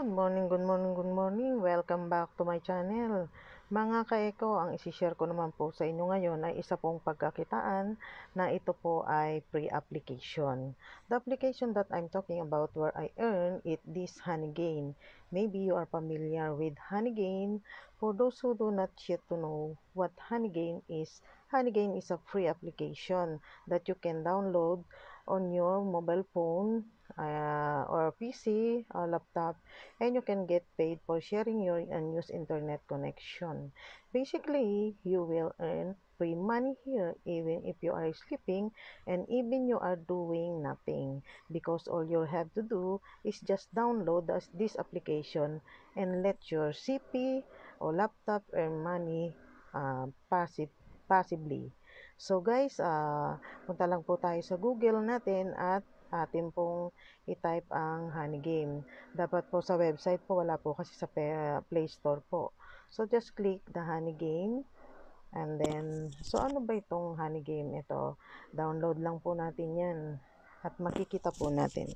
Good morning, good morning, good morning. Welcome back to my channel. Mga kaeko, ang isishare ko naman po sa inyo ngayon ay isa pong pagkakitaan na ito po ay pre-application. The application that I'm talking about where I earn it this honey gain. Maybe you are familiar with honey gain. For those who do not yet to know what honey gain is, honey gain is a free application that you can download on your mobile phone uh, or PC or laptop and you can get paid for sharing your unused internet connection. Basically, you will earn free money here even if you are sleeping and even you are doing nothing because all you have to do is just download this application and let your CP or laptop earn money uh, passive, passively. So guys, uh, punta lang po tayo sa Google natin at atin pong i-type ang Honey Game. Dapat po sa website po, wala po kasi sa Play Store po. So just click the Honey Game. And then, so ano ba itong Honey Game? Ito, download lang po natin yan at makikita po natin.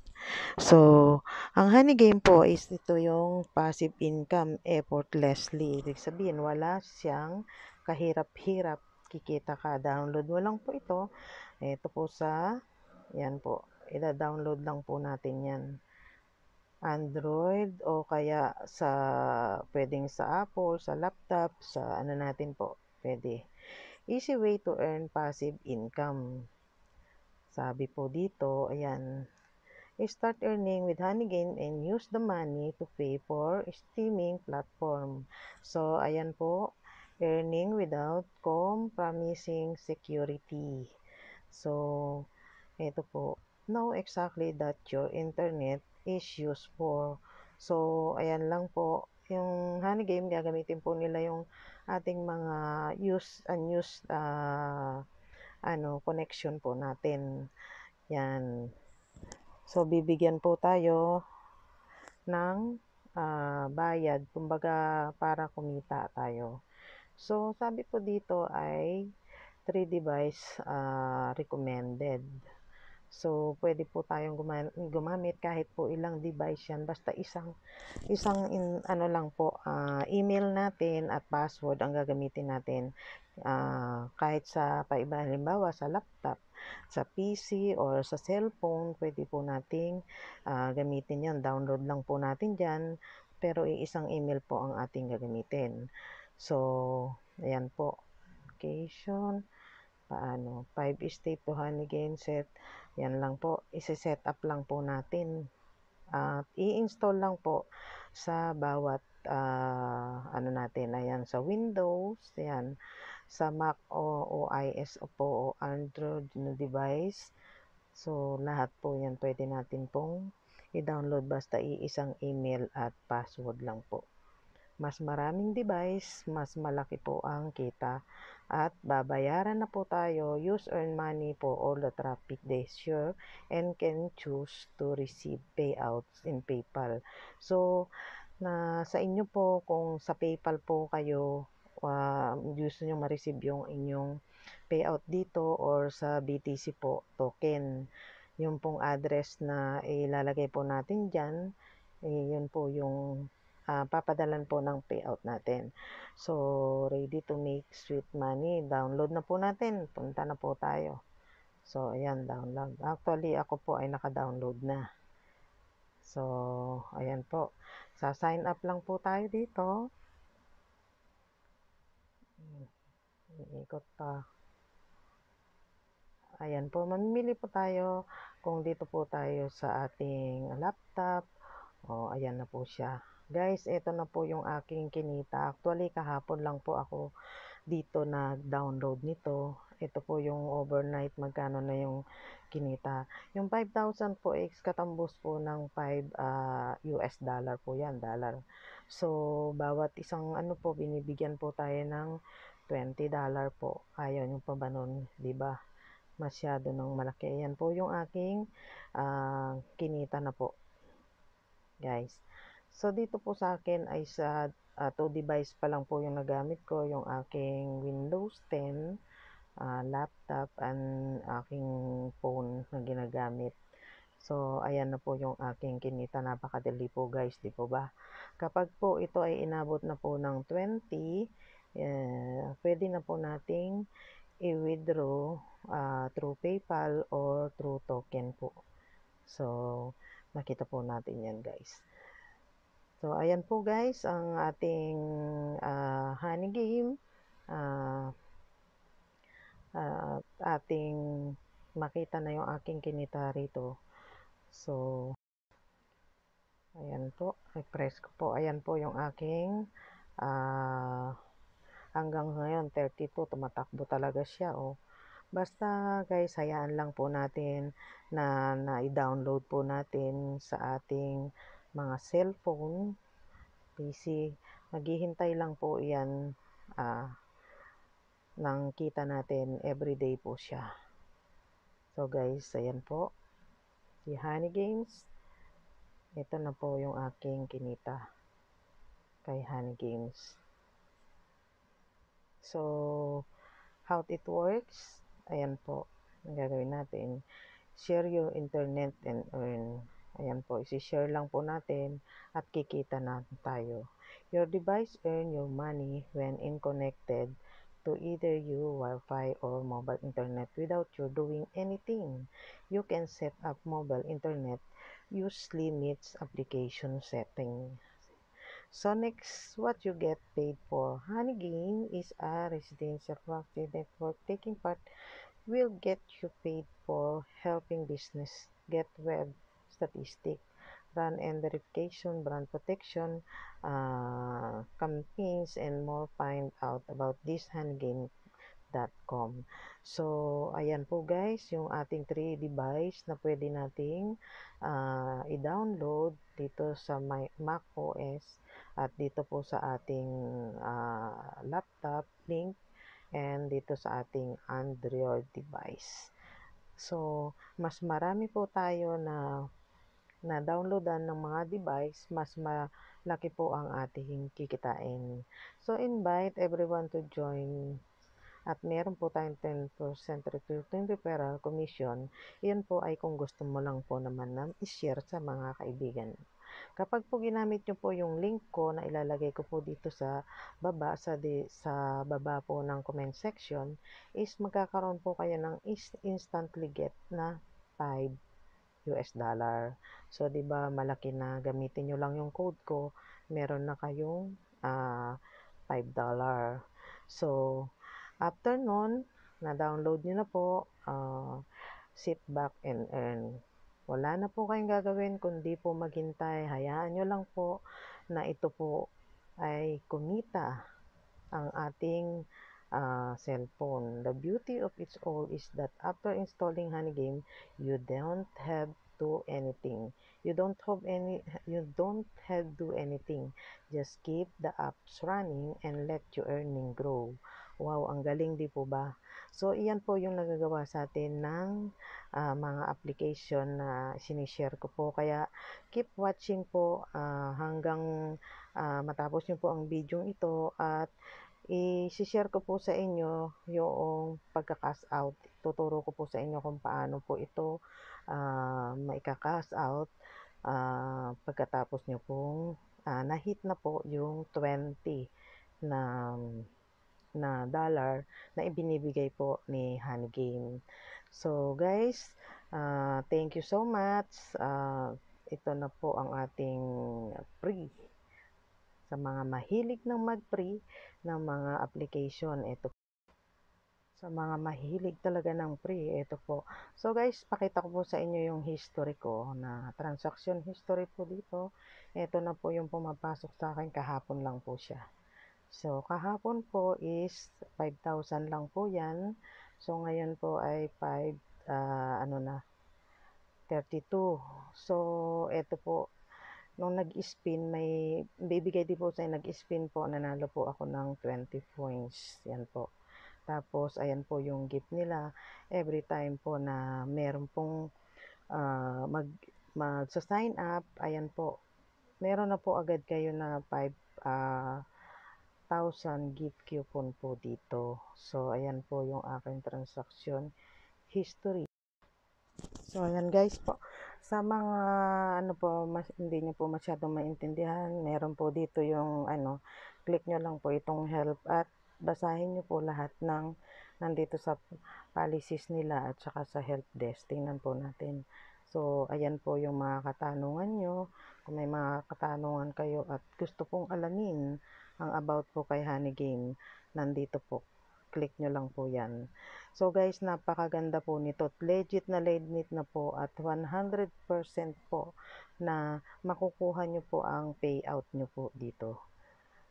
So, ang honey game po is ito yung passive income effortlessly. Ibig sabihin, wala siyang kahirap-hirap makikita ka download mo lang po ito ito po sa yan po ida-download lang po natin yan Android o kaya sa pwedeng sa Apple, sa laptop, sa ano natin po, pwede. Easy way to earn passive income. Sabi po dito, ayan, start earning with Honeygain and use the money to pay for streaming platform. So, ayan po, earning without compromising security. So, ito po, know exactly that your internet is used for. So, ayan lang po, yung honey game, gagamitin po nila yung ating mga use, unused, uh, ano, connection po natin. Yan. So, bibigyan po tayo ng uh, bayad, kumbaga para kumita tayo. So, sabi po dito ay 3 device uh, recommended. So, pwede po tayong gumamit kahit po ilang device yan. Basta isang, isang in, ano lang po, uh, email natin at password ang gagamitin natin. Uh, kahit sa paiba, halimbawa sa laptop, sa PC or sa cellphone, pwede po nating uh, gamitin yan. Download lang po natin dyan. Pero isang email po ang ating gagamitin. So, ayan po. Location, paano, 5 step to Hannigan set. Yan lang po, isi-set up lang po natin. At i-install lang po sa bawat uh, ano natin, ayan, sa Windows, ayan, sa Mac o OIS o po o Android na device. So, lahat po yan pwede natin pong i-download basta iisang email at password lang po mas maraming device, mas malaki po ang kita. At babayaran na po tayo, use earn money for all the traffic they sure, and can choose to receive payouts in PayPal. So, na sa inyo po, kung sa PayPal po kayo, uh, gusto nyo ma-receive yung inyong payout dito or sa BTC po, token. Yung pong address na ilalagay po natin dyan, eh, yun po yung uh, papadalan po ng payout natin. So, ready to make sweet money. Download na po natin. Punta na po tayo. So, ayan, download. Actually, ako po ay naka-download na. So, ayan po. Sa sign up lang po tayo dito. Iikot pa. Ayan po, mamimili po tayo kung dito po tayo sa ating laptop. O, ayan na po siya. Guys, ito na po yung aking kinita. Actually, kahapon lang po ako dito nag download nito. Ito po yung overnight, magkano na yung kinita. Yung 5,000 po, ex eh, katambos po ng 5 uh, US dollar po yan, dollar. So, bawat isang ano po, binibigyan po tayo ng 20 dollar po. Ayaw yung pa di ba? Masyado ng malaki. Yan po yung aking uh, kinita na po. Guys. So, dito po sa akin ay sa uh, two device pa lang po yung nagamit ko, yung aking Windows 10 uh, ah, laptop and aking phone na ginagamit. So, ayan na po yung aking kinita. Napakadali po guys, di po ba? Kapag po ito ay inabot na po ng 20, uh, eh, pwede na po nating i-withdraw uh, through PayPal or through token po. So, makita po natin yan guys. So, ayan po guys, ang ating uh, honey game. Uh, uh, ating makita na yung aking kinita rito. So, ayan po. I-press ko po. Ayan po yung aking uh, hanggang ngayon 32. Tumatakbo talaga siya. Oh. Basta guys, hayaan lang po natin na na-download po natin sa ating mga cellphone, PC, maghihintay lang po yan uh, nang kita natin everyday po siya. So guys, ayan po. Si Honey Games. Ito na po yung aking kinita kay Honey Games. So, how it works, ayan po, ang gagawin natin, share your internet and earn. Ayan po, isi-share lang po natin at kikita na tayo. Your device earn your money when in connected to either your Wi-Fi or mobile internet without you doing anything. You can set up mobile internet, use limits application setting. So next, what you get paid for. Honey Game is a residential property network taking part will get you paid for helping business get web statistic run and verification, brand protection, uh, campaigns, and more find out about thishandgame.com. So, ayan po guys, yung ating 3 device na pwede nating uh, i-download dito sa my Mac OS at dito po sa ating uh, laptop link and dito sa ating Android device. So, mas marami po tayo na na downloadan ng mga device, mas malaki po ang ating kikitain. So, invite everyone to join at meron po tayong 10% referral commission. Iyon po ay kung gusto mo lang po naman na i-share sa mga kaibigan. Kapag po ginamit nyo po yung link ko na ilalagay ko po dito sa baba, sa, di, sa baba po ng comment section, is magkakaroon po kayo ng instantly get na 5 US dollar. So, di ba, malaki na gamitin nyo lang yung code ko. Meron na kayong uh, ah, $5. So, after nun, na-download nyo na po, uh, sit back and earn. Wala na po kayong gagawin kundi po maghintay. Hayaan nyo lang po na ito po ay kumita ang ating uh, cell phone. The beauty of it all is that after installing Honeygame, you don't have to anything. You don't have any you don't have to do anything. Just keep the apps running and let your earning grow. Wow, ang galing di po ba? So, iyan po yung nagagawa sa atin ng uh, mga application na sinishare ko po. Kaya, keep watching po uh, hanggang uh, matapos nyo po ang video ito at i-share ko po sa inyo yung pagka-cast out. Tuturo ko po sa inyo kung paano po ito uh, maika-cast out uh, pagkatapos nyo pong uh, na-hit na po yung 20 na na dollar na ibinibigay po ni Honey Game. So guys, uh, thank you so much. Uh, ito na po ang ating free sa mga mahilig ng mag-free ng mga application. Ito sa mga mahilig talaga ng free, ito po. So guys, pakita ko po sa inyo yung history ko na transaction history po dito. Ito na po yung pumapasok sa akin kahapon lang po siya. So kahapon po is 5,000 lang po 'yan. So ngayon po ay 5 uh, ah, ano na 32. So ito po nung nag-spin, may bibigay din po sa nag-spin po, nanalo po ako ng 20 points. Yan po. Tapos, ayan po yung gift nila. Every time po na meron pong uh, mag, mag-sign up, ayan po, meron na po agad kayo na 5 uh, 1,000 gift coupon po dito. So, ayan po yung aking transaction history. So, ayan guys po. Sa mga ano po, mas, hindi niyo po masyadong maintindihan, meron po dito yung ano, click niyo lang po itong help at basahin niyo po lahat ng nandito sa policies nila at saka sa help desk. Tingnan po natin. So, ayan po yung mga katanungan niyo Kung may mga katanungan kayo at gusto pong alamin ang about po kay Honey Game, nandito po. Click niyo lang po yan. So guys, napakaganda po nito. Legit na legit na po at 100% po na makukuha nyo po ang payout nyo po dito.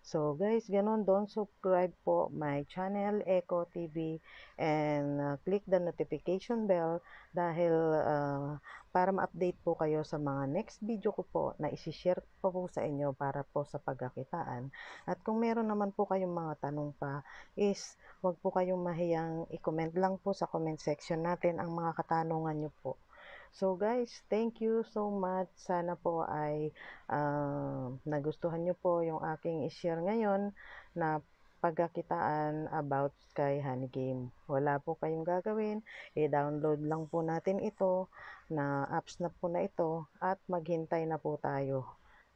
So guys, ganun, don't subscribe po my channel Echo TV and uh, click the notification bell dahil uh, para ma-update po kayo sa mga next video ko po na isishare po po sa inyo para po sa pagkakitaan. At kung meron naman po kayong mga tanong pa is wag po kayong mahiyang i-comment lang po sa comment section natin ang mga katanungan nyo po. So guys, thank you so much. Sana po ay uh, nagustuhan nyo po yung aking ishare ngayon na pagkakitaan about kay Honey Game. Wala po kayong gagawin, i-download lang po natin ito na apps na po na ito at maghintay na po tayo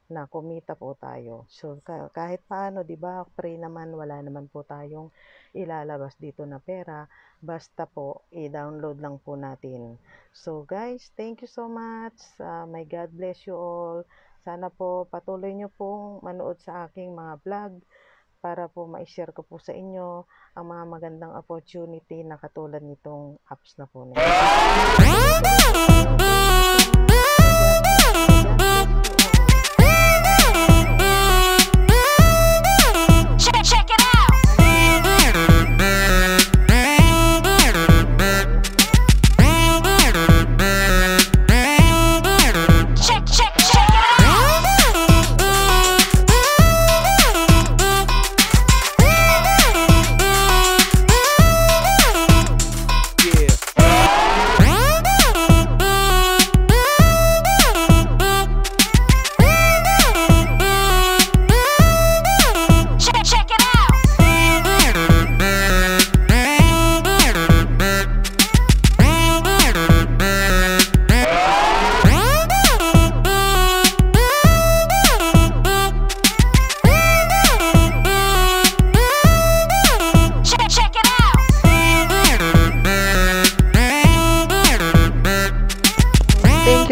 na kumita po tayo. So kahit paano, 'di ba? Free naman, wala naman po tayong ilalabas dito na pera. Basta po i-download lang po natin. So guys, thank you so much. Uh, may God bless you all. Sana po patuloy niyo pong manood sa aking mga vlog para po ma-share ko po sa inyo ang mga magandang opportunity na katulad nitong apps na po nito.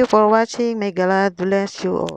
for watching. May God bless you all.